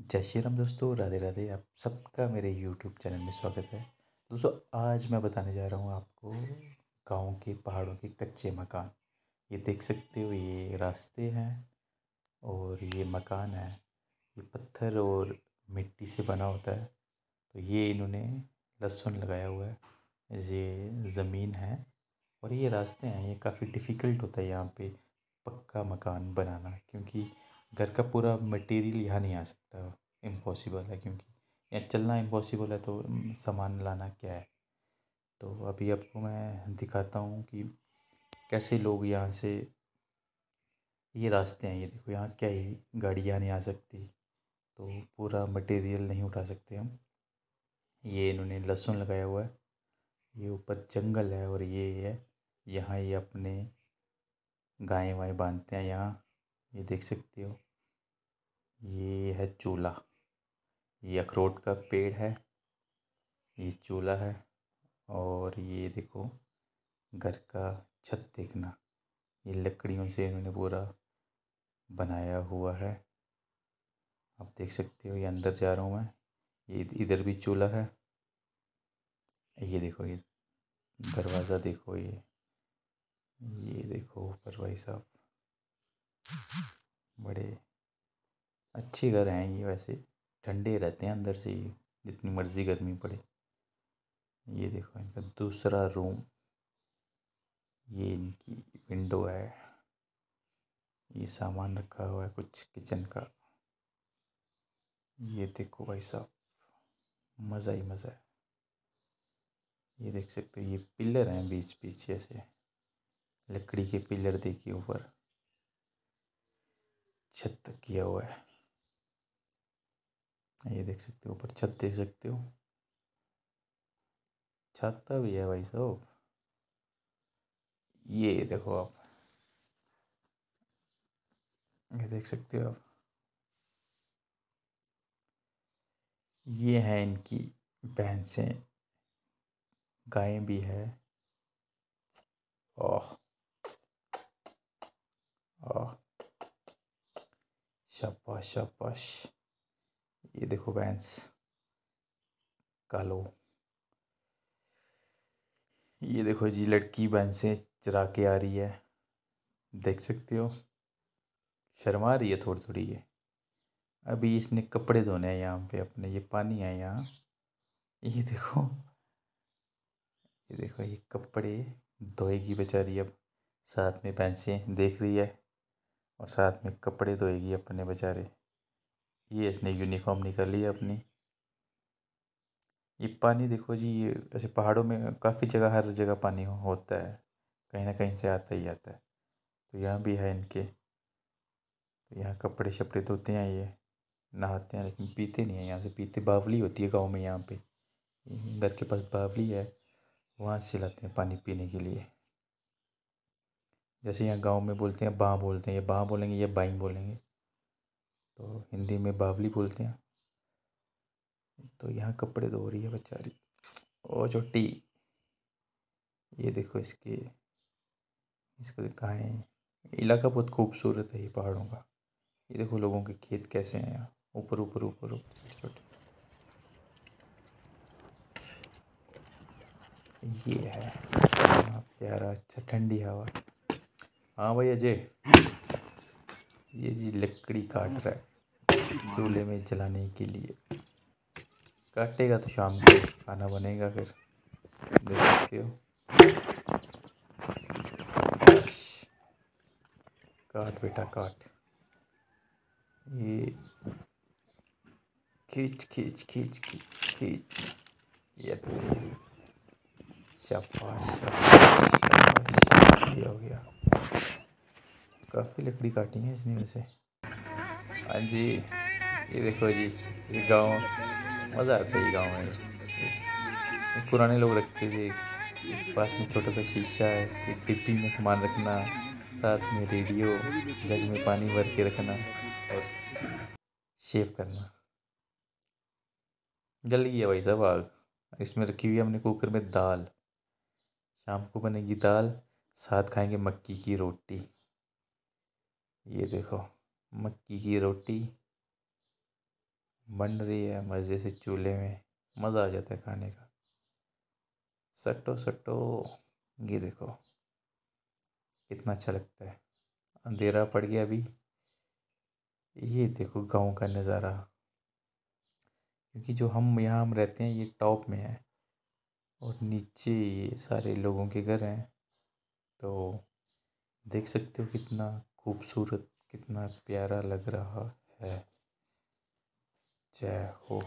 जय श्री राम दोस्तों राधे राधे आप सबका मेरे यूट्यूब चैनल में स्वागत है दोस्तों आज मैं बताने जा रहा हूँ आपको गाँव के पहाड़ों के कच्चे मकान ये देख सकते हो ये रास्ते हैं और ये मकान है ये पत्थर और मिट्टी से बना होता है तो ये इन्होंने लहसुन लगाया हुआ है ये ज़मीन है और ये रास्ते हैं ये काफ़ी डिफ़िकल्ट होता है यहाँ पर पक्का मकान बनाना क्योंकि घर का पूरा मटेरियल यहाँ नहीं आ सकता इम्पॉसिबल है क्योंकि यहाँ चलना इम्पॉसिबल है तो सामान लाना क्या है तो अभी आपको मैं दिखाता हूँ कि कैसे लोग यहाँ से ये रास्ते हैं ये देखो यहाँ क्या है गाड़ियाँ नहीं आ सकती तो पूरा मटेरियल नहीं उठा सकते हम ये इन्होंने लहसुन लगाया हुआ है ये ऊपर जंगल है और ये है यहाँ ये अपने गायें वाएँ बांधते हैं यहाँ ये देख सकते हो ये है चूल्हा ये अखरोट का पेड़ है ये चूल्हा है और ये देखो घर का छत देखना ये लकड़ियों से इन्होंने पूरा बनाया हुआ है आप देख सकते हो ये अंदर जा रहा हूँ मैं ये इधर भी चूल्हा है ये देखो ये दरवाज़ा देखो ये ये देखो ऊपर भाई साहब बड़े अच्छे घर हैं ये वैसे ठंडे रहते हैं अंदर से ये जितनी मर्ज़ी गर्मी पड़े ये देखो इनका दूसरा रूम ये इनकी विंडो है ये सामान रखा हुआ है कुछ किचन का ये देखो भाई साहब मज़ा ही मज़ा है ये देख सकते हो ये पिलर हैं बीच बीच ऐसे लकड़ी के पिलर देखिए ऊपर छत तक किया हुआ है ये देख सकते हो ऊपर छत देख सकते हो छत भी है भाई साहब ये देखो आप ये देख सकते हो आप ये है इनकी भैंसें गायें भी है ओह ओह शाबाश शाबाश ये देखो बैंस कालो ये देखो जी लड़की बैंसें चरा के आ रही है देख सकते हो शर्मा रही है थोड़ी थोड़ी ये अभी इसने कपड़े धोने हैं यहाँ पे अपने ये पानी है यहाँ ये देखो ये देखो ये कपड़े धोएगी बेचारी अब साथ में भैंसें देख रही है और साथ में कपड़े धोएगी अपने बेचारे ये इसने यूनिफॉर्म निकाली है अपनी ये पानी देखो जी ये ऐसे पहाड़ों में काफ़ी जगह हर जगह पानी हो, होता है कहीं ना कहीं से आता ही आता है तो यहाँ भी है इनके तो यहाँ कपड़े शपड़े धोते हैं ये नहाते हैं लेकिन पीते नहीं हैं यहाँ से पीते बावली होती है गांव में यहाँ पे घर के पास बावली है वहाँ से लाते हैं पानी पीने के लिए जैसे यहाँ गांव में बोलते हैं बाँ बोलते हैं ये बाँ बोलेंगे ये बाई बोलेंगे तो हिंदी में बावली बोलते हैं तो यहाँ कपड़े धो रही है बेचारी ओ चोटी ये देखो इसके इसको कहा है इलाका बहुत खूबसूरत है ये पहाड़ों का ये देखो लोगों के खेत कैसे हैं यहाँ ऊपर ऊपर ऊपर ऊपर छोटे छोटे ये है प्यारा अच्छा ठंडी हवा हाँ भैया जे ये जी लकड़ी काट रहा है चूल्हे में जलाने के लिए काटेगा तो शाम को खाना बनेगा फिर देख सकते हो काट बेटा काट ये खींच खींच खींच खींच खींच ये शाबाश शाबाश ये हो गया काफ़ी लकड़ी काटी है इसने वैसे हाँ जी ये देखो जी इस गाँव मज़ा आता है गाँव में पुराने लोग रखते थे पास में छोटा सा शीशा है एक डिब्बी में सामान रखना साथ में रेडियो जग में पानी भर के रखना और शेव करना जल गई है भाई साहब आग इसमें रखी हुई है हमने कुकर में दाल शाम को बनेगी दाल साथ खाएंगे मक्की की रोटी ये देखो मक्की की रोटी बन रही है मज़े से चूल्हे में मज़ा आ जाता है खाने का सट्टो सट्टो ये देखो कितना अच्छा लगता है अंधेरा पड़ गया अभी ये देखो गांव का नज़ारा क्योंकि जो हम यहाँ हम रहते हैं ये टॉप में है और नीचे ये सारे लोगों के घर हैं तो देख सकते हो कितना खूबसूरत कितना प्यारा लग रहा है जय हो